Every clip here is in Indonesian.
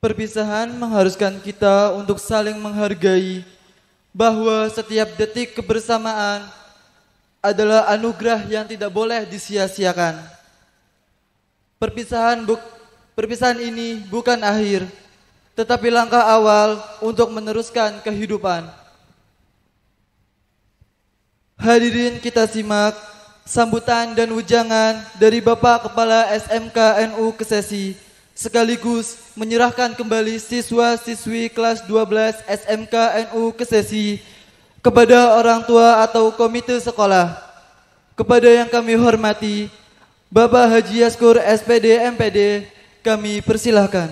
Perpisahan mengharuskan kita untuk saling menghargai bahwa setiap detik kebersamaan adalah anugerah yang tidak boleh disia-siakan. Perpisahan buk perpisahan ini bukan akhir, tetapi langkah awal untuk meneruskan kehidupan. Hadirin kita simak sambutan dan ujangan dari Bapak Kepala SMKNU NU Kesesi sekaligus menyerahkan kembali siswa-siswi kelas 12 SMK NU Kesesi kepada orang tua atau komite sekolah. Kepada yang kami hormati, Bapak Haji Yaskur SPD MPD, kami persilahkan.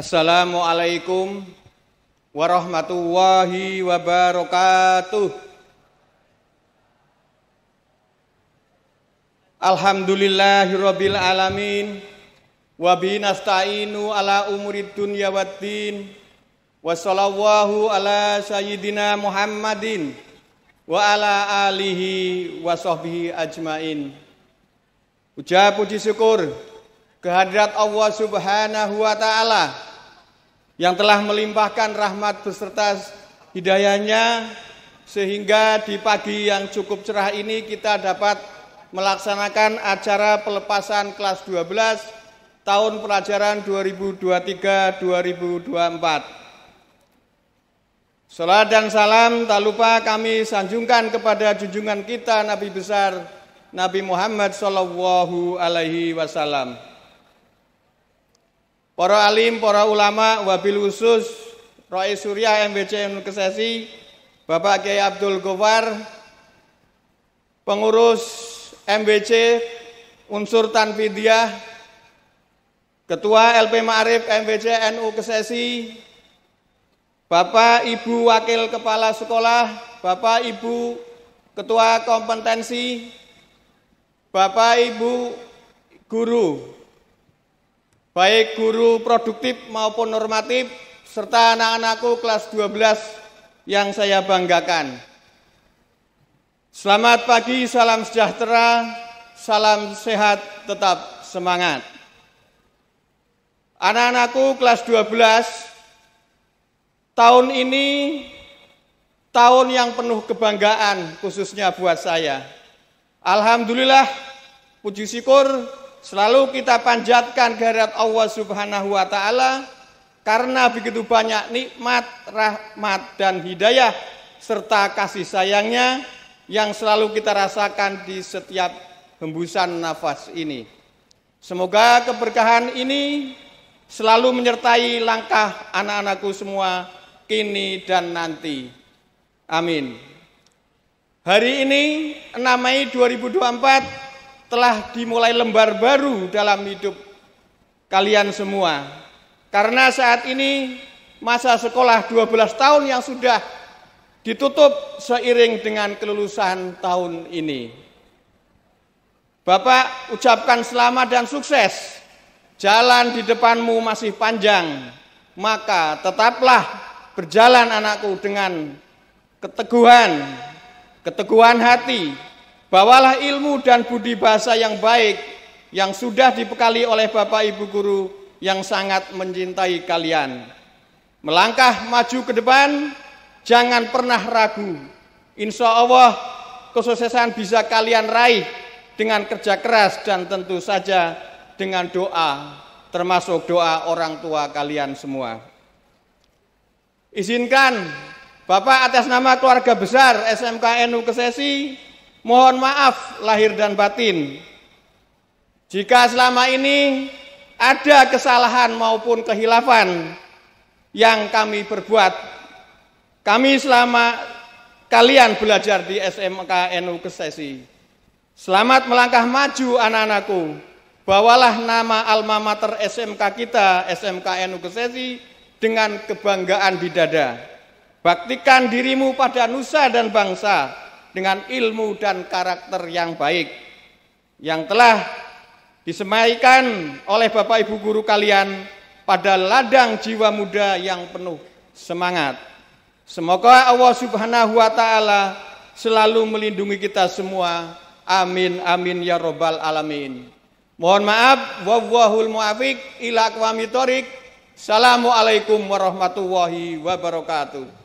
Assalamualaikum warahmatullahi wabarakatuh. Alhamdulillahirabbil alamin wa bihi nasta'inu ala umurid dunya waddin wa sallallahu ala sayyidina Muhammadin wa ala alihi wa sahbihi ajmain. Puja puji syukur kehadirat Allah Subhanahu wa taala yang telah melimpahkan rahmat beserta hidayahnya sehingga di pagi yang cukup cerah ini kita dapat melaksanakan acara pelepasan kelas 12 tahun pelajaran 2023-2024. Salat dan salam tak lupa kami sanjungkan kepada junjungan kita Nabi besar Nabi Muhammad Sallallahu Alaihi Wasallam para alim, para ulama, wabil khusus Roy Surya MBC Kesesi, Bapak Kiai Abdul Gofar, pengurus MBC Unsur Tanfidyah, Ketua LP Ma'arif MBC NU Kesesi, Bapak Ibu Wakil Kepala Sekolah, Bapak Ibu Ketua Kompetensi, Bapak Ibu Guru, baik guru produktif maupun normatif, serta anak-anakku kelas 12 yang saya banggakan. Selamat pagi, salam sejahtera, salam sehat, tetap semangat. Anak-anakku kelas 12, tahun ini tahun yang penuh kebanggaan khususnya buat saya. Alhamdulillah, puji syukur Selalu kita panjatkan kehadirat Allah Subhanahu wa taala karena begitu banyak nikmat, rahmat dan hidayah serta kasih sayangnya yang selalu kita rasakan di setiap hembusan nafas ini. Semoga keberkahan ini selalu menyertai langkah anak-anakku semua kini dan nanti. Amin. Hari ini 6 Mei 2024 telah dimulai lembar baru dalam hidup kalian semua. Karena saat ini masa sekolah 12 tahun yang sudah ditutup seiring dengan kelulusan tahun ini. Bapak ucapkan selamat dan sukses. Jalan di depanmu masih panjang, maka tetaplah berjalan anakku dengan keteguhan, keteguhan hati, Bawalah ilmu dan budi bahasa yang baik yang sudah dibekali oleh Bapak Ibu guru yang sangat mencintai kalian. Melangkah maju ke depan, jangan pernah ragu. Insya Allah kesuksesan bisa kalian raih dengan kerja keras dan tentu saja dengan doa, termasuk doa orang tua kalian semua. Izinkan Bapak atas nama keluarga besar SMKNU Kesesi Mohon maaf lahir dan batin. Jika selama ini ada kesalahan maupun kehilafan yang kami perbuat, kami selama kalian belajar di SMK NU Kesesi. Selamat melangkah maju anak-anakku. Bawalah nama alma mater SMK kita, SMK NU Kesesi, dengan kebanggaan di dada. Baktikan dirimu pada nusa dan bangsa, dengan ilmu dan karakter yang baik yang telah disemaikan oleh Bapak Ibu guru kalian pada ladang jiwa muda yang penuh semangat. Semoga Allah Subhanahu wa taala selalu melindungi kita semua. Amin amin ya robbal alamin. Mohon maaf wallahul muafiq ila aqwamit thoriq. Assalamualaikum warahmatullahi wabarakatuh.